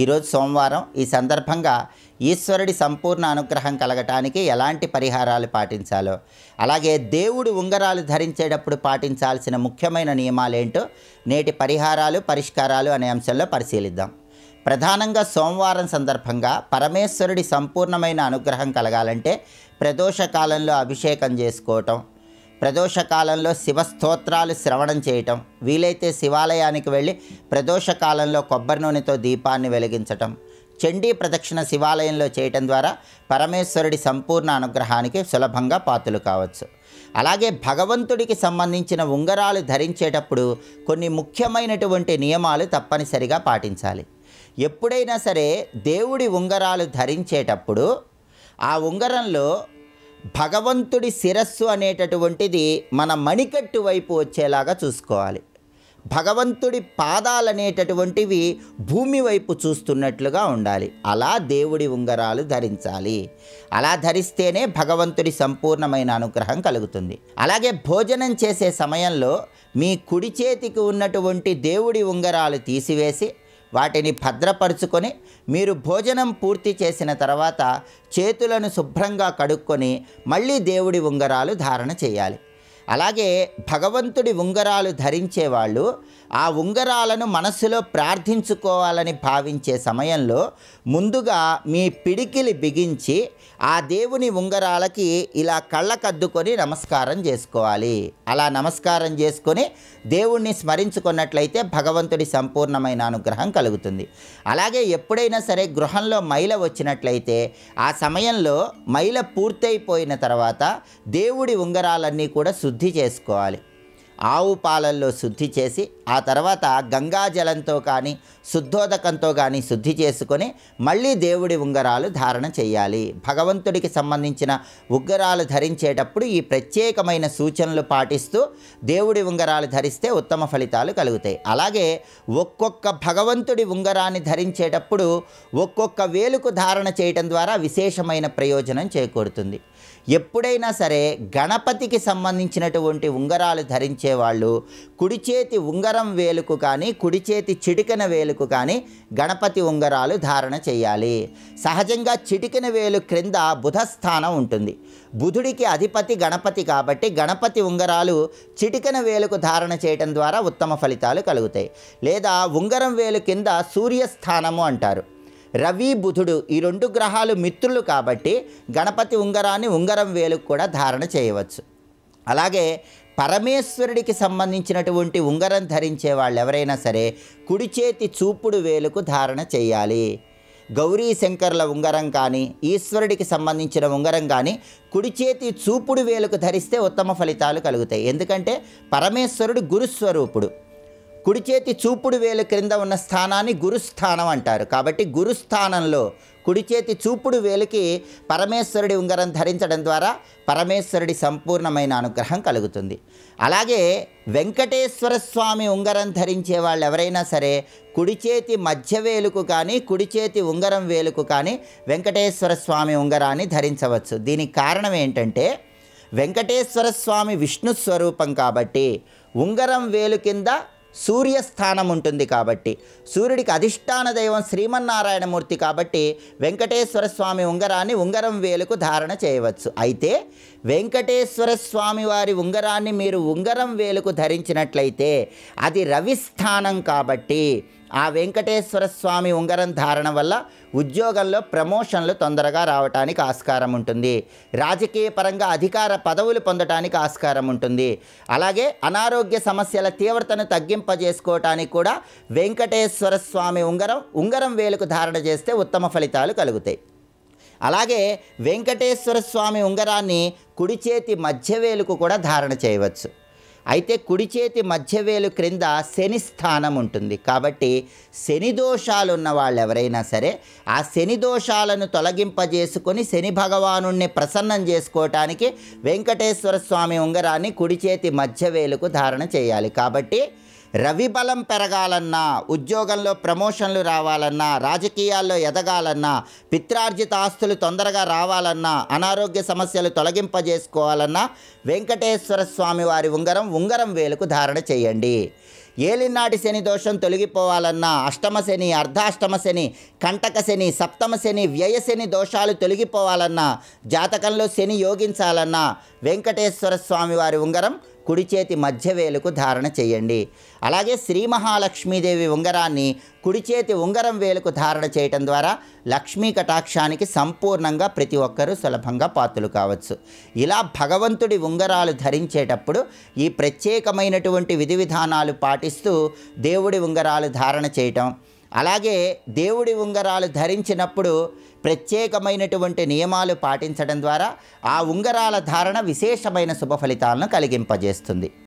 ఈరోజు సోమవారం ఈ సందర్భంగా ఈశ్వరుడి సంపూర్ణ అనుగ్రహం కలగటానికి ఎలాంటి పరిహారాలు పాటించాలో అలాగే దేవుడు ఉంగరాలు ధరించేటప్పుడు పాటించాల్సిన ముఖ్యమైన నియమాలేంటో నేటి పరిహారాలు పరిష్కారాలు అనే అంశంలో పరిశీలిద్దాం ప్రధానంగా సోమవారం సందర్భంగా పరమేశ్వరుడి సంపూర్ణమైన అనుగ్రహం కలగాలంటే ప్రదోష కాలంలో అభిషేకం చేసుకోవటం ప్రదోషకాలంలో శివస్తోత్రాలు శ్రవణం చేయటం వీలైతే శివాలయానికి వెళ్ళి ప్రదోషకాలంలో కొబ్బరి నూనెతో దీపాన్ని వెలిగించటం చండీ ప్రదక్షిణ శివాలయంలో చేయటం ద్వారా పరమేశ్వరుడి సంపూర్ణ అనుగ్రహానికి సులభంగా పాత్రలు కావచ్చు అలాగే భగవంతుడికి సంబంధించిన ఉంగరాలు ధరించేటప్పుడు కొన్ని ముఖ్యమైనటువంటి నియమాలు తప్పనిసరిగా పాటించాలి ఎప్పుడైనా సరే దేవుడి ఉంగరాలు ధరించేటప్పుడు ఆ ఉంగరంలో భగవంతుడి శిరస్సు అనేటటువంటిది మన మణికట్టు వైపు వచ్చేలాగా చూసుకోవాలి భగవంతుడి పాదాలు అనేటటువంటివి భూమి వైపు చూస్తున్నట్లుగా ఉండాలి అలా దేవుడి ఉంగరాలు ధరించాలి అలా ధరిస్తేనే భగవంతుడి సంపూర్ణమైన అనుగ్రహం కలుగుతుంది అలాగే భోజనం చేసే సమయంలో మీ కుడి చేతికి ఉన్నటువంటి దేవుడి ఉంగరాలు తీసివేసి వాటిని భద్రపరుచుకొని మీరు భోజనం పూర్తి చేసిన తర్వాత చేతులను శుభ్రంగా కడుక్కొని మళ్ళీ దేవుడి ఉంగరాలు ధారణ చేయాలి అలాగే భగవంతుడి ఉంగరాలు ధరించేవాళ్ళు ఆ ఉంగరాలను మనస్సులో ప్రార్థించుకోవాలని భావించే సమయంలో ముందుగా మీ పిడికిలి బిగించి ఆ దేవుని ఉంగరాలకి ఇలా కళ్ళకద్దుకొని నమస్కారం చేసుకోవాలి అలా నమస్కారం చేసుకొని దేవుణ్ణి స్మరించుకున్నట్లయితే భగవంతుడి సంపూర్ణమైన అనుగ్రహం కలుగుతుంది అలాగే ఎప్పుడైనా సరే గృహంలో మైల వచ్చినట్లయితే ఆ సమయంలో మైల పూర్తయిపోయిన తర్వాత దేవుడి ఉంగరాలన్నీ కూడా శుద్ధి శుద్ధి చేసుకోవాలి ఆవు పాలల్లో శుద్ధి చేసి ఆ తర్వాత గంగాజలంతో కానీ శుద్ధోదకంతో కానీ శుద్ధి చేసుకొని మళ్ళీ దేవుడి ఉంగరాలు ధారణ చేయాలి భగవంతుడికి సంబంధించిన ఉంగరాలు ధరించేటప్పుడు ఈ ప్రత్యేకమైన సూచనలు పాటిస్తూ దేవుడి ఉంగరాలు ధరిస్తే ఉత్తమ ఫలితాలు కలుగుతాయి అలాగే ఒక్కొక్క భగవంతుడి ఉంగరాన్ని ధరించేటప్పుడు ఒక్కొక్క వేలుకు ధారణ చేయడం ద్వారా విశేషమైన ప్రయోజనం చేకూరుతుంది ఎప్పుడైనా సరే గణపతికి సంబంధించినటువంటి ఉంగరాలు ధరించే వాళ్ళు కుడి చేతి ఉంగరం వేలుకు కానీ కుడి చేతి చిటికన వేలుకు కానీ గణపతి ఉంగరాలు ధారణ చేయాలి సహజంగా చిటికన వేలు క్రింద బుధస్థానం ఉంటుంది బుధుడికి అధిపతి గణపతి కాబట్టి గణపతి ఉంగరాలు చిటికన వేలుకు ధారణ చేయటం ద్వారా ఉత్తమ ఫలితాలు కలుగుతాయి లేదా ఉంగరం వేలు కింద సూర్యస్థానము అంటారు రవి బుధుడు ఈ రెండు గ్రహాలు మిత్రులు కాబట్టి గణపతి ఉంగరాన్ని ఉంగరం వేలుకు కూడా ధారణ చేయవచ్చు అలాగే పరమేశ్వరుడికి సంబంధించినటువంటి ఉంగరం ధరించే వాళ్ళు ఎవరైనా సరే కుడి చేతి చూపుడు వేలుకు ధారణ చేయాలి గౌరీ శంకర్ల ఉంగరం కానీ ఈశ్వరుడికి సంబంధించిన ఉంగరం కానీ కుడి చేతి చూపుడు వేలుకు ధరిస్తే ఉత్తమ ఫలితాలు కలుగుతాయి ఎందుకంటే పరమేశ్వరుడు గురుస్వరూపుడు కుడి చేతి చూపుడు వేలు క్రింద ఉన్న స్థానాన్ని గురుస్థానం అంటారు కాబట్టి గురుస్థానంలో కుడి చేతి చూపుడు వేలుకి పరమేశ్వరుడి ఉంగరం ధరించడం ద్వారా పరమేశ్వరుడి సంపూర్ణమైన అనుగ్రహం కలుగుతుంది అలాగే వెంకటేశ్వర స్వామి ఉంగరం ధరించే వాళ్ళు ఎవరైనా సరే కుడి చేతి మధ్య వేలుకు కానీ కుడి చేతి ఉంగరం వేలుకు కానీ వెంకటేశ్వర స్వామి ఉంగరాన్ని ధరించవచ్చు దీనికి కారణం ఏంటంటే వెంకటేశ్వర స్వామి విష్ణు స్వరూపం కాబట్టి ఉంగరం వేలు కింద సూర్యస్థానం ఉంటుంది కాబట్టి సూర్యుడికి అధిష్టాన దైవం శ్రీమన్నారాయణమూర్తి కాబట్టి వెంకటేశ్వర స్వామి ఉంగరాన్ని ఉంగరం వేలుకు ధారణ చేయవచ్చు అయితే వెంకటేశ్వర స్వామి వారి ఉంగరాన్ని మీరు ఉంగరం వేలుకు ధరించినట్లయితే అది రవిస్థానం కాబట్టి ఆ వెంకటేశ్వర స్వామి ఉంగరం ధారణ వల్ల ఉద్యోగంలో ప్రమోషన్లు తొందరగా రావటానికి ఆస్కారం ఉంటుంది రాజకీయ పరంగా అధికార పదవులు పొందటానికి ఆస్కారం ఉంటుంది అలాగే అనారోగ్య సమస్యల తీవ్రతను తగ్గింపజేసుకోవటానికి కూడా వెంకటేశ్వర స్వామి ఉంగరం ఉంగరం వేలుకు ధారణ చేస్తే ఉత్తమ ఫలితాలు కలుగుతాయి అలాగే వెంకటేశ్వర స్వామి ఉంగరాన్ని కుడి చేతి మధ్యవేలుకు కూడా ధారణ చేయవచ్చు అయితే కుడి చేతి మధ్యవేలు క్రింద శని స్థానం ఉంటుంది కాబట్టి శని దోషాలు ఉన్న వాళ్ళు ఎవరైనా సరే ఆ శని దోషాలను తొలగింపజేసుకొని శని భగవాను ప్రసన్నం చేసుకోవటానికి వెంకటేశ్వర స్వామి ఉంగరాన్ని కుడి చేతి మధ్యవేలుకు ధారణ చేయాలి కాబట్టి రవి బలం పెరగాలన్నా ఉద్యోగంలో ప్రమోషన్లు రావాలన్నా రాజకీయాల్లో ఎదగాలన్నా పిత్రార్జిత ఆస్తులు తొందరగా రావాలన్నా అనారోగ్య సమస్యలు తొలగింపజేసుకోవాలన్నా వెంకటేశ్వర స్వామి వారి ఉంగరం ఉంగరం వేలుకు ధారణ చేయండి ఏలినాటి శని దోషం తొలగిపోవాలన్నా అష్టమ శని అర్ధాష్టమ శని కంటక శని సప్తమ శని వ్యయశని దోషాలు తొలగిపోవాలన్నా జాతకంలో శని యోగించాలన్నా వెంకటేశ్వర స్వామివారి ఉంగరం కుడి చేతి వేలుకు ధారణ చేయండి అలాగే శ్రీ మహాలక్ష్మీదేవి ఉంగరాన్ని కుడి చేతి ఉంగరం వేలుకు ధారణ చేయటం ద్వారా లక్ష్మీ కటాక్షానికి సంపూర్ణంగా ప్రతి ఒక్కరూ సులభంగా పాత్రలు కావచ్చు ఇలా భగవంతుడి ఉంగరాలు ధరించేటప్పుడు ఈ ప్రత్యేకమైనటువంటి విధి విధానాలు పాటిస్తూ దేవుడి ఉంగరాలు ధారణ చేయటం అలాగే దేవుడి ఉంగరాలు ధరించినప్పుడు ప్రత్యేకమైనటువంటి నియమాలు పాటించడం ద్వారా ఆ ఉంగరాల ధారణ విశేషమైన శుభ ఫలితాలను కలిగింపజేస్తుంది